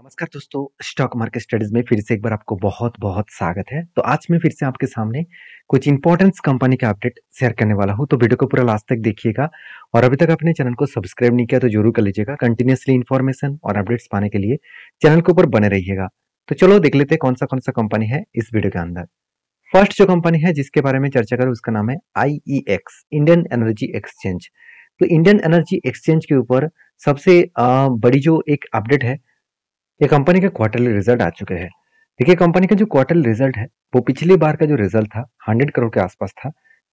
नमस्कार दोस्तों stock market studies में फिर से एक बार आपको बहुत बहुत स्वागत है तो आज मैं फिर से आपके सामने कुछ इंपॉर्टेंट कंपनी का अपडेट शेयर करने वाला हूं तो वीडियो को पूरा लास्ट तक देखिएगा और अभी तक आपने चैनल को सब्सक्राइब नहीं किया तो जरूर कर लीजिएगा कंटिन्यूसली इन्फॉर्मेशन और अपडेट्स पाने के लिए चैनल के ऊपर बने रहिएगा तो चलो देख लेते हैं कौन सा कौन सा कंपनी है इस वीडियो के अंदर फर्स्ट जो कंपनी है जिसके बारे में चर्चा करूँ उसका नाम है आई इंडियन एनर्जी एक्सचेंज तो इंडियन एनर्जी एक्सचेंज के ऊपर सबसे बड़ी जो एक अपडेट है ये कंपनी के क्वार्टरली रिजल्ट आ चुके हैं देखिए कंपनी का जो क्वार्टरली रिजल्ट है वो पिछली बार का जो रिजल्ट था हंड्रेड करोड़ के आसपास था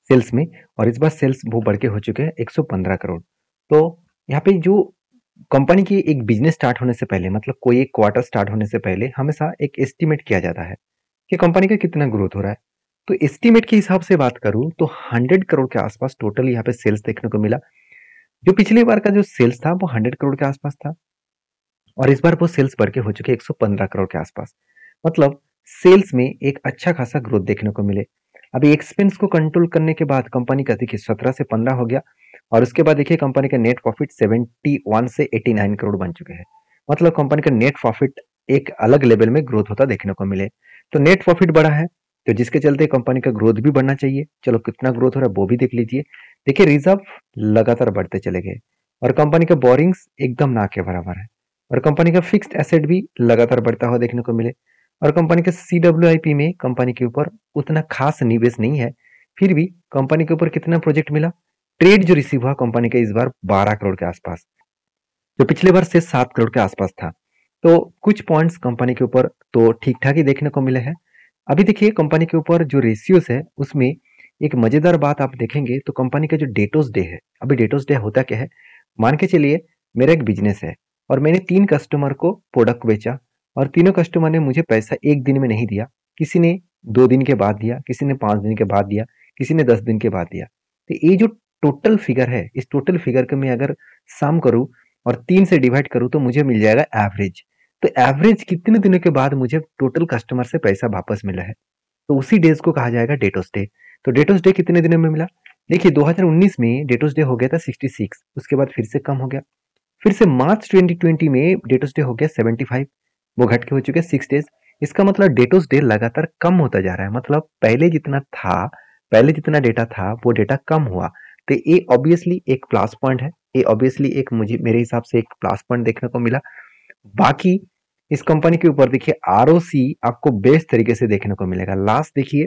सेल्स में और इस बार सेल्स वो बढ़ के हो चुके हैं एक करोड़ तो यहाँ पे जो कंपनी की एक बिजनेस स्टार्ट होने से पहले मतलब कोई एक क्वार्टर स्टार्ट होने से पहले हमेशा एक एस्टिमेट किया जाता है कि कंपनी का कितना ग्रोथ हो रहा है तो एस्टिमेट के हिसाब से बात करूं तो 100 करोड़ के आसपास टोटल यहाँ पे सेल्स देखने को मिला जो पिछली बार का जो सेल्स था वो 100 करोड़ के आसपास था और इस बार वो सेल्स बढ़ के हो चुके पंद्रह करोड़ के आसपास मतलब सेल्स में एक अच्छा खासा ग्रोथ देखने को मिले अभी एक्सपेंस को कंट्रोल करने के बाद कंपनी का देखिए सत्रह से पंद्रह हो गया और उसके बाद देखिए कंपनी का नेट प्रॉफिट सेवेंटी वन से एटी नाइन करोड़ बन चुके हैं मतलब कंपनी का नेट प्रॉफिट एक अलग लेवल में ग्रोथ होता देखने को मिले तो नेट प्रॉफिट बढ़ा है तो जिसके चलते कंपनी का ग्रोथ भी बढ़ना चाहिए चलो कितना ग्रोथ हो रहा है वो भी देख लीजिए देखिए रिजर्व लगातार बढ़ते चले गए और कंपनी का बोरिंग्स एकदम ना के बराबर है और कंपनी का फिक्स्ड एसेट भी लगातार बढ़ता हुआ देखने को मिले और कंपनी के सी में कंपनी के ऊपर उतना खास निवेश नहीं है फिर भी कंपनी के ऊपर कितना प्रोजेक्ट मिला ट्रेड जो रिसीव हुआ कंपनी का इस बार बारह करोड़ के आसपास जो पिछले बार से सात करोड़ के आसपास था तो कुछ पॉइंट्स कंपनी के ऊपर तो ठीक ठाक ही देखने को मिले हैं अभी देखिए कंपनी के ऊपर जो रेशियोस है उसमें एक मजेदार बात आप देखेंगे तो कंपनी का जो डेटोस डे है अभी डेटोस डे होता क्या है मान के चलिए मेरा एक बिजनेस है और मैंने तीन कस्टमर को प्रोडक्ट बेचा और तीनों कस्टमर ने मुझे पैसा एक दिन में नहीं दिया किसी ने दो दिन के बाद दिया किसी ने पांच दिन के बाद दिया किसी ने दस दिन के बाद दिया तो ये जो टोटल फिगर है इस टोटल फिगर को मैं अगर सम करूं और तीन से डिवाइड करूँ तो मुझे मिल जाएगा एवरेज तो एवरेज कितने दिनों के बाद मुझे टोटल कस्टमर से पैसा वापस मिला है तो उसी डेज को कहा जाएगा डेटोस डे तो डेटोस डे कितने दिनों में मिला देखिए 2019 में डेटोस डे हो गया था 66 उसके बाद फिर से कम हो गया फिर से मार्च 2020 में डेटोस डे हो गया 75 वो घट के हो चुके सिक्स डेज इसका मतलब डेटोस डे लगातार कम होता जा रहा है मतलब पहले जितना था पहले जितना डेटा था वो डेटा कम हुआ तो ये ऑब्वियसली एक प्लस पॉइंट है ये ऑब्वियसली एक मुझे मेरे हिसाब से एक प्लस पॉइंट देखने को मिला बाकी इस कंपनी के ऊपर देखिए आर आपको बेस्ट तरीके से देखने को मिलेगा लास्ट देखिए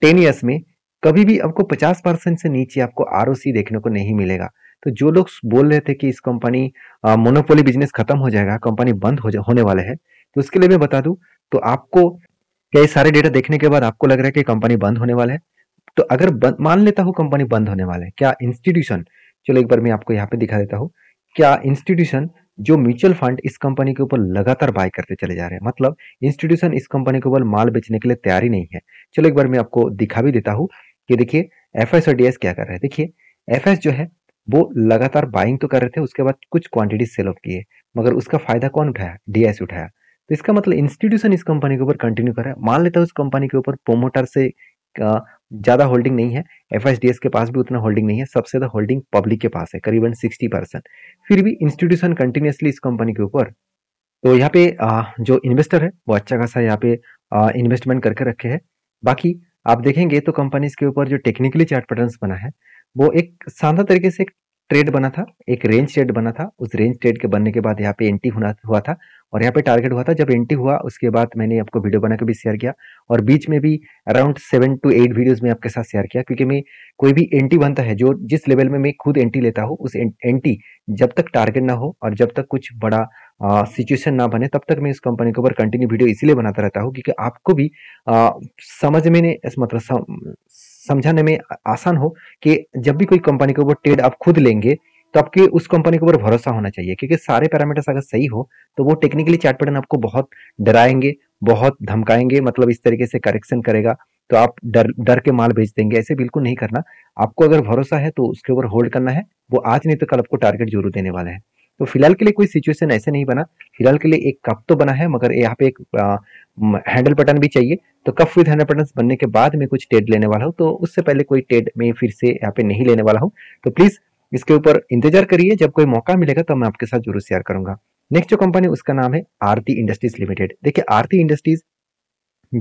टेन ईयर्स में कभी भी आपको 50 परसेंट से नीचे आपको आर देखने को नहीं मिलेगा तो जो लोग बोल रहे थे कि इस कंपनी मोनोपोली बिजनेस खत्म हो जाएगा कंपनी बंद हो जा, होने वाले है तो उसके लिए मैं बता दू तो आपको क्या सारे डेटा देखने के बाद आपको लग रहा है कि कंपनी बंद होने वाला है तो अगर मान लेता हूँ कंपनी बंद होने वाला है क्या इंस्टीट्यूशन चलो एक बार मैं आपको यहाँ पे दिखा देता हूँ क्या इंस्टीट्यूशन जो म्यूचुअल फंड इस कंपनी के ऊपर लगातार बाय करते चले जा रहे हैं मतलब इंस्टीट्यूशन इस कंपनी के ऊपर माल बेचने के लिए तैयारी नहीं है चलो एक बार मैं आपको दिखा भी देता हूँ कि देखिए एफ क्या कर रहे हैं देखिए एफ जो है वो लगातार बाइंग तो कर रहे थे उसके बाद कुछ क्वांटिटी सेल ऑफ किए मगर उसका फायदा कौन उठाया डीएस उठाया तो इसका मतलब इंस्टीट्यूशन इस कंपनी के ऊपर कंटिन्यू करा मान लेता हूँ उस कंपनी के ऊपर प्रोमोटर से ज़्यादा होल्डिंग नहीं है एफ के पास भी उतना होल्डिंग नहीं है सबसे ज़्यादा होल्डिंग पब्लिक के पास है करीबन सिक्सटी परसेंट फिर भी इंस्टीट्यूशन कंटिन्यूसली इस कंपनी के ऊपर तो यहाँ पे जो इन्वेस्टर है वो अच्छा खासा यहाँ पे इन्वेस्टमेंट करके रखे है बाकी आप देखेंगे तो कंपनीज के ऊपर जो टेक्निकली चार्ट पैटर्न्स बना है वो एक शानदार तरीके से एक ट्रेड बना था एक रेंज ट्रेड बना था उस रेंज ट्रेड के बनने के बाद यहाँ पे एंट्री होना हुआ था और यहाँ पे टारगेट हुआ था जब एंट्री हुआ उसके बाद मैंने आपको वीडियो बनाकर भी शेयर किया और बीच में भी around seven two eight videos में आपके साथ शेयर किया क्योंकि मैं कोई भी एंट्री बनता है जो जिस लेवल में मैं खुद एंट्री लेता हूँ उस एंट्री जब तक टारगेट ना हो और जब तक कुछ बड़ा सिचुएशन ना बने तब तक मैं इस कंपनी के ऊपर कंटिन्यू वीडियो इसीलिए बनाता रहता हूँ क्योंकि आपको भी आ, समझ में नहीं मतलब समझाने में आसान हो कि जब भी कोई कंपनी के ऊपर ट्रेड आप खुद लेंगे तो आपके उस कंपनी के ऊपर भरोसा होना चाहिए क्योंकि सारे पैरामीटर्स अगर सही हो तो वो टेक्निकली चार्ट पैटर्न आपको बहुत डराएंगे बहुत धमकाएंगे मतलब इस तरीके से करेक्शन करेगा तो आप डर डर के माल बेच देंगे ऐसे बिल्कुल नहीं करना आपको अगर भरोसा है तो उसके ऊपर होल्ड करना है वो आज नहीं तो कल आपको टारगेट जरूर देने वाला है तो फिलहाल के लिए कोई सिचुएशन ऐसे नहीं बना फिलहाल के लिए एक कप तो बना है मगर यहाँ पे एक हैंडल बटन भी चाहिए तो कप विद हैंडल बटन बनने के बाद में कुछ टेड लेने वाला हूँ तो उससे पहले कोई टेड मैं फिर से यहाँ पे नहीं लेने वाला हूँ तो प्लीज़ इसके ऊपर इंतजार करिए जब कोई मौका मिलेगा तो मैं आपके साथ जरूर शेयर करूंगा नेक्स्ट जो कंपनी उसका नाम है आरती इंडस्ट्रीज लिमिटेड देखिए आरती इंडस्ट्रीज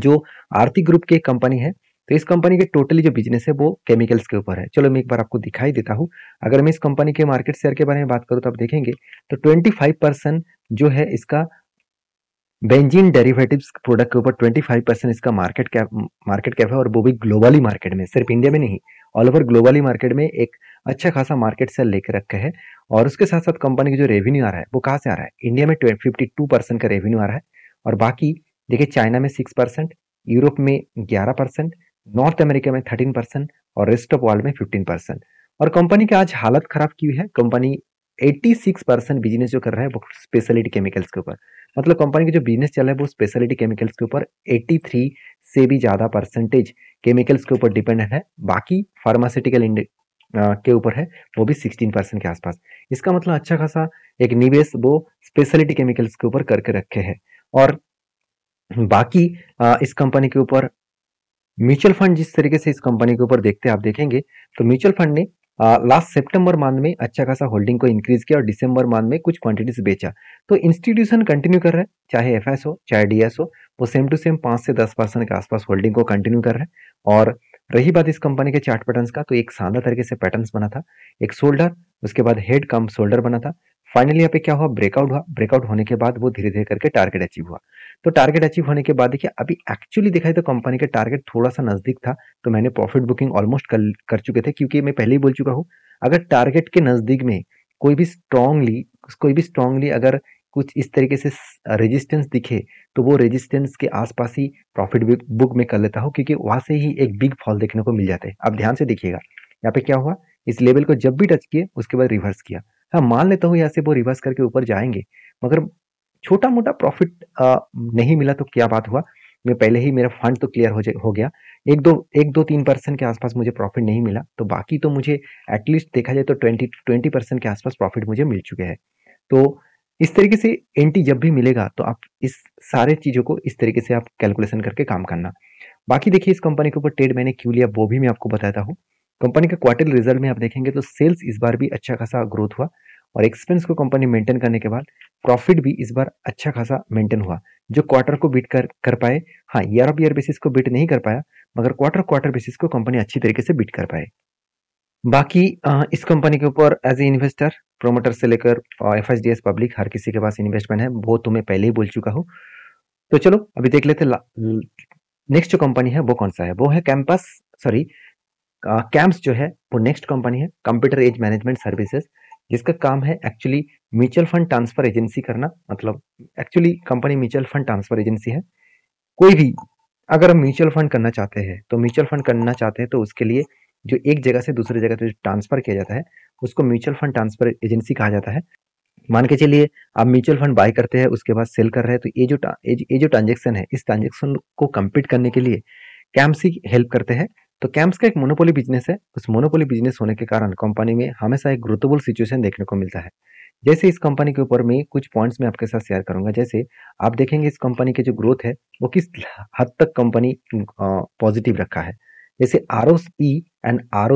जो आरती ग्रुप की कंपनी है तो इस कंपनी के टोटली जो बिजनेस है वो केमिकल्स के ऊपर है चलो मैं एक बार आपको दिखाई देता हूँ अगर मैं इस कंपनी के मार्केट शेयर के बारे में बात करूँ तो आप देखेंगे तो ट्वेंटी फाइव परसेंट जो है इसका बेंजीन डेरिवेटिव्स प्रोडक्ट के ऊपर 25 परसेंट इसका मार्केट कैप मार्केट कैप है और वो भी ग्लोबली मार्केट में सिर्फ इंडिया में नहीं ऑल ओवर ग्लोबली मार्केट में एक अच्छा खासा मार्केट शेयर लेकर रखे है और उसके साथ साथ कंपनी का जो रेवेन्यू आ रहा है वो कहाँ से आ रहा है इंडिया में फिफ्टी टू परसेंट का रेवेन्यू आ रहा है और बाकी देखिए चाइना में सिक्स परसेंट यूरोप में ग्यारह परसेंट नॉर्थ अमेरिका में थर्टीन परसेंट और रेस्ट ऑफ वर्ल्ड में फिफ्टीन परसेंट और कंपनी की आज हालत खराब क्यों है कंपनी सिक्स परसेंट बिजनेस जो कर रहा है वो स्पेशलिटी केमिकल्स के ऊपर मतलब कंपनी का जो बिजनेस चल रहा है वो स्पेशलिटी केमिकल्स के ऊपर थ्री से भी ज़्यादा परसेंटेज केमिकल्स के ऊपर डिपेंडेंट है बाकी फार्मास्यूटिकल के ऊपर है वो भी सिक्सटीन परसेंट के आसपास इसका मतलब अच्छा खासा एक निवेश वो स्पेशलिटी केमिकल्स के ऊपर करके रखे है और बाकी इस कंपनी के ऊपर म्यूचुअल फंड जिस तरीके से इस कंपनी के ऊपर देखते हैं आप देखेंगे तो म्यूचुअल फंड ने लास्ट सितंबर मंथ में अच्छा खासा होल्डिंग को इंक्रीज किया और दिसंबर मंथ में कुछ क्वांटिटीज बेचा तो इंस्टीट्यूशन कंटिन्यू कर रहा है चाहे एफ हो चाहे डी हो वो सेम टू सेम पाँच से दस परसेंट के आसपास होल्डिंग को कंटिन्यू कर रहे हैं और रही बात इस कंपनी के चार्ट पैटर्न्स का तो एक शानदार तरीके से पैटर्न्स बना था एक शोल्डर उसके बाद हेड कम शोल्डर बना था फाइनली यहाँ पे क्या हुआ ब्रेकआउट हुआ ब्रेकआउट होने के बाद वो धीरे धीरे करके टारगेट अचीव हुआ तो टारगेट अचीव होने के बाद देखिए अभी एक्चुअली दिखाई तो कंपनी के टारगेट थोड़ा सा नजदीक था तो मैंने प्रॉफिट बुकिंग ऑलमोस्ट कर, कर चुके थे क्योंकि मैं पहले ही बोल चुका हूँ अगर टारगेट के नजदीक में कोई भी स्ट्रांगली कोई भी स्ट्रांगली अगर कुछ इस तरीके से रेजिस्टेंस दिखे तो वो रेजिस्टेंस के आसपास ही प्रॉफिट बुक में कर लेता हूँ क्योंकि वहां से ही एक बिग फॉल देखने को मिल जाते हैं आप ध्यान से देखिएगा यहाँ पे क्या हुआ इस लेवल को जब भी टच किए उसके बाद रिवर्स किया हाँ मान लेता हूँ यहाँ से वो रिवर्स करके ऊपर जाएंगे मगर छोटा मोटा प्रॉफिट नहीं मिला तो क्या बात हुआ मैं पहले ही मेरा फंड तो क्लियर हो हो गया एक दो एक दो तीन परसेंट के आसपास मुझे प्रॉफिट नहीं मिला तो बाकी तो मुझे एटलीस्ट देखा जाए तो ट्वेंटी ट्वेंटी परसेंट के आसपास प्रॉफिट मुझे मिल चुके हैं तो इस तरीके से एंटी जब भी मिलेगा तो आप इस सारे चीज़ों को इस तरीके से आप कैलकुलेशन करके काम करना बाकी देखिए इस कंपनी के ऊपर ट्रेड मैंने क्यों लिया वो भी मैं आपको बताता हूँ कंपनी का क्वार्टरली रिजल्ट में आप देखेंगे तो सेल्स इस बार भी अच्छा खासा ग्रोथ हुआ और एक्सपेंस को कंपनी मेंटेन करने के बाद प्रॉफिट भी इस बार अच्छा खासा मेंटेन हुआ जो क्वार्टर को बीट कर कर पाए हाँ ईयर ऑफ ईयर बेसिस को बीट नहीं कर पाया मगर क्वार्टर क्वार्टर बेसिस को कंपनी अच्छी तरीके से बीट कर पाए बाकी इस कंपनी के ऊपर एज ए इन्वेस्टर प्रोमोटर से लेकर एफ डी एस पब्लिक हर किसी के पास इन्वेस्टमेंट है वो तुम्हें पहले ही बोल चुका हूँ तो चलो अभी देख लेते नेक्स्ट जो कंपनी है वो कौन सा है वो है कैंपस सॉरी कैंप्स जो है वो नेक्स्ट कंपनी है कंप्यूटर एज मैनेजमेंट सर्विसेज जिसका काम है actually mutual fund transfer agency करना मतलब actually company mutual fund transfer agency है कोई भी अगर हम म्यूचुअल फंड करना चाहते हैं तो म्यूचुअल फंड करना चाहते हैं तो उसके लिए जो एक जगह से दूसरी जगह पे ट्रांसफर किया जाता है उसको म्यूचुअल फंड ट्रांसफर एजेंसी कहा जाता है मान के चलिए आप म्यूचुअल फंड बाय करते हैं उसके बाद सेल कर रहे हैं तो ये जो ये जो ट्रांजेक्शन है इस ट्रांजेक्शन को कम्प्लीट करने के लिए कैम्प हेल्प करते हैं तो कैंप्स का एक मोनोपोली बिजनेस है उस मोनोपोली बिजनेस होने के कारण कंपनी में हमेशा एक ग्रोथेबल सिचुएशन देखने को मिलता है जैसे इस कंपनी के ऊपर मैं कुछ पॉइंट्स में आपके साथ शेयर करूंगा जैसे आप देखेंगे इस कंपनी के जो ग्रोथ है वो किस हद तक कंपनी पॉजिटिव रखा है जैसे आर एंड आर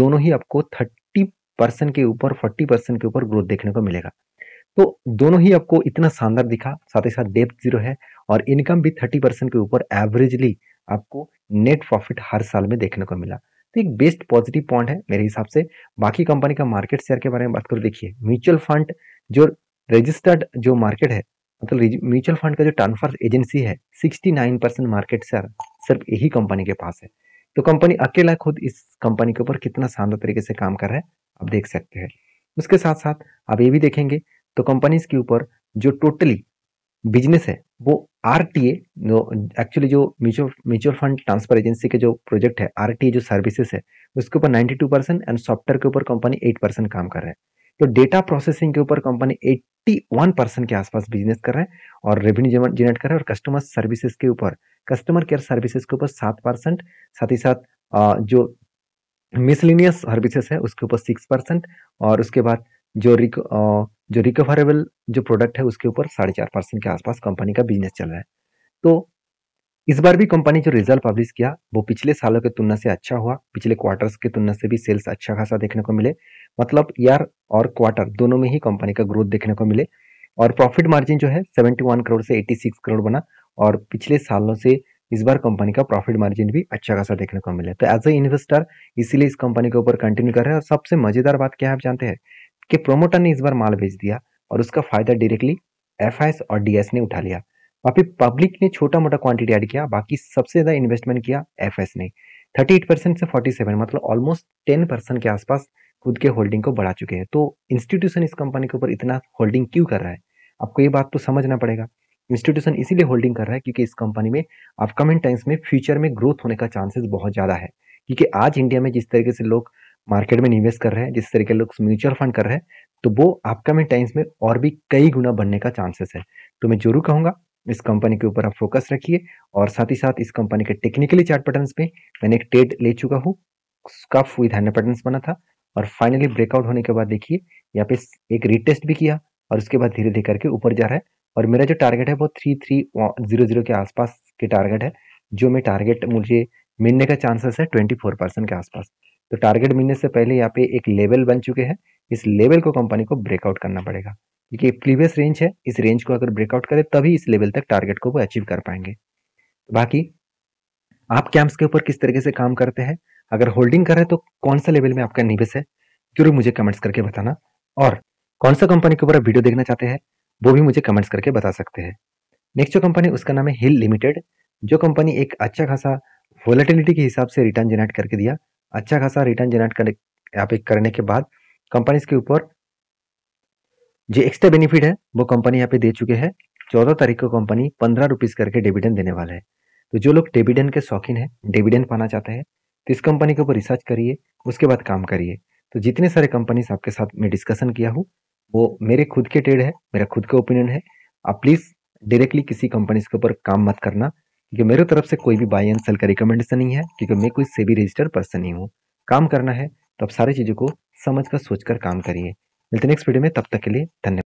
दोनों ही आपको थर्टी के ऊपर फोर्टी के ऊपर ग्रोथ देखने को मिलेगा तो दोनों ही आपको इतना शानदार दिखा साथ ही साथ डेप्थ जीरो है और इनकम भी थर्टी परसेंट के ऊपर एवरेजली आपको नेट प्रॉफिट हर साल में देखने को मिला तो एक बेस्ट पॉजिटिव पॉइंट है मेरे हिसाब से बाकी कंपनी का मार्केट शेयर के बारे में बात करो देखिए म्यूचुअल फंड जो रजिस्टर्ड जो मार्केट है मतलब म्यूचुअल फंड का जो ट्रांसफर एजेंसी है 69 परसेंट मार्केट शेयर सिर्फ यही कंपनी के पास है तो कंपनी अकेला खुद इस कंपनी के ऊपर कितना शानदार तरीके से काम कर रहा है आप देख सकते हैं उसके साथ साथ आप ये भी देखेंगे तो कंपनीज के ऊपर जो टोटली बिजनेस है वो आरटीए जो एक्चुअली जो mutual mutual fund transfer agency के जो प्रोजेक्ट है आरटीए जो सर्विसेज है उसके ऊपर 92 परसेंट एंड सॉफ्टवेयर के ऊपर कंपनी 8 परसेंट काम कर रहे हैं तो डेटा प्रोसेसिंग के ऊपर कंपनी 81 परसेंट के आसपास बिजनेस कर रहे हैं और रेवेन्यू जनरेट कर रहे हैं और कस्टमर सर्विसेज के ऊपर कस्टमर केयर सर्विसेज के ऊपर सात परसेंट साथ ही साथ जो मिसलिनियस सर्विसेस है उसके ऊपर सिक्स परसेंट और उसके बाद जो रिक जो रिकवरेबल जो प्रोडक्ट है उसके ऊपर साढ़े चार परसेंट के आसपास कंपनी का बिजनेस चल रहा है तो इस बार भी कंपनी जो रिजल्ट पब्लिश किया वो पिछले सालों के तुलना से अच्छा हुआ पिछले क्वार्टर्स की तुलना से भी सेल्स अच्छा खासा देखने को मिले मतलब ईयर और क्वार्टर दोनों में ही कंपनी का ग्रोथ देखने को मिले और प्रॉफिट मार्जिन जो है 71 करोड़ से 86 करोड़ बना और पिछले सालों से इस बार कंपनी का प्रॉफिट मार्जिन भी अच्छा खासा देखने को मिले तो एज ए इन्वेस्टर इसीलिए इस कंपनी के ऊपर कंटिन्यू कर रहे हैं और सबसे मजेदार बात क्या है आप जानते हैं कि प्रोमोटर ने इस बार माल बेच दिया और उसका फायदा डायरेक्टली एफ और डी ने उठा लिया बाकी पब्लिक ने छोटा मोटा क्वांटिटी ऐड किया बाकी सबसे ज़्यादा इन्वेस्टमेंट किया एफ ने 38 परसेंट से 47 मतलब ऑलमोस्ट 10 परसेंट के आसपास खुद के होल्डिंग को बढ़ा चुके हैं तो इंस्टीट्यूशन इस कंपनी के ऊपर इतना होल्डिंग क्यों कर रहा है आपको ये बात तो समझना पड़ेगा इंस्टीट्यूशन इसीलिए होल्डिंग कर रहा है क्योंकि इस कंपनी में अपकमिंग टाइम्स में फ्यूचर में ग्रोथ होने का चांसेस बहुत ज़्यादा है क्योंकि आज इंडिया में जिस तरीके से लोग मार्केट में निवेश कर रहे हैं जिस तरीके लोग म्यूचुअल फंड कर रहे हैं तो वो में टाइम्स में और भी कई गुना बनने का चांसेस है तो मैं जरूर कहूंगा इस कंपनी के ऊपर आप फोकस रखिए और साथ ही साथ इस कंपनी के टेक्निकली चार्ट पैटर्न्स पे मैंने एक ट्रेड ले चुका हूँ स्कफ विथ हंड्रेड पैटर्न बना था और फाइनली ब्रेकआउट होने के बाद देखिए यहाँ पे एक रिटेस्ट भी किया और उसके बाद धीरे धीरे करके ऊपर जा रहा है और मेरा जो टारगेट है वो थ्री थ्री जीरो जीरो के आसपास के टारगेट है जो मैं टारगेट मुझे मिलने का चांसेस है ट्वेंटी फोर परसेंट के आसपास तो टारगेट मिलने से पहले यहाँ पे एक लेवल बन चुके हैं इस लेवल को कंपनी को ब्रेकआउट करना पड़ेगा क्योंकि प्रीवियस रेंज है इस रेंज को अगर ब्रेकआउट करे तभी इस लेवल तक टारगेट को वो अचीव कर पाएंगे तो बाकी आप कैंप्स के ऊपर किस तरीके से काम करते हैं अगर होल्डिंग कर रहे तो कौन सा लेवल में आपका निवेश है जरूर मुझे कमेंट्स करके बताना और कौन सा कंपनी के ऊपर वीडियो देखना चाहते हैं वो भी मुझे कमेंट्स करके बता सकते हैं नेक्स्ट जो कंपनी उसका नाम है हिल लिमिटेड जो कंपनी एक अच्छा खासा वोलेटिलिटी के हिसाब से रिटर्न जनरेट करके दिया अच्छा खासा रिटर्न जनरेट करने यहाँ पे करने के बाद कंपनीज के ऊपर जो एक्स्ट्रा बेनिफिट है वो कंपनी यहाँ पे दे चुके हैं चौदह तारीख को कंपनी पंद्रह रुपीज करके डिविडेंड देने वाला है तो जो लोग डिविडेंड के शौकीन है डिविडेंड पाना चाहते हैं तो इस कंपनी के ऊपर रिसर्च करिए उसके बाद काम करिए तो जितने सारे कंपनीज आपके साथ में डिस्कशन किया हूँ वो मेरे खुद के ट्रेड है मेरा खुद का ओपिनियन है आप प्लीज़ डायरेक्टली किसी कंपनीज के ऊपर काम मत करना क्योंकि मेरे तरफ से कोई भी बाई एंड सेल का रिकमेंडेशन नहीं है क्योंकि मैं कोई सेबी रजिस्टर पर्सन नहीं हूँ काम करना है तो आप सारी चीज़ों को समझ कर सोच कर काम करिए मिलते नेक्स्ट वीडियो में तब तक के लिए धन्यवाद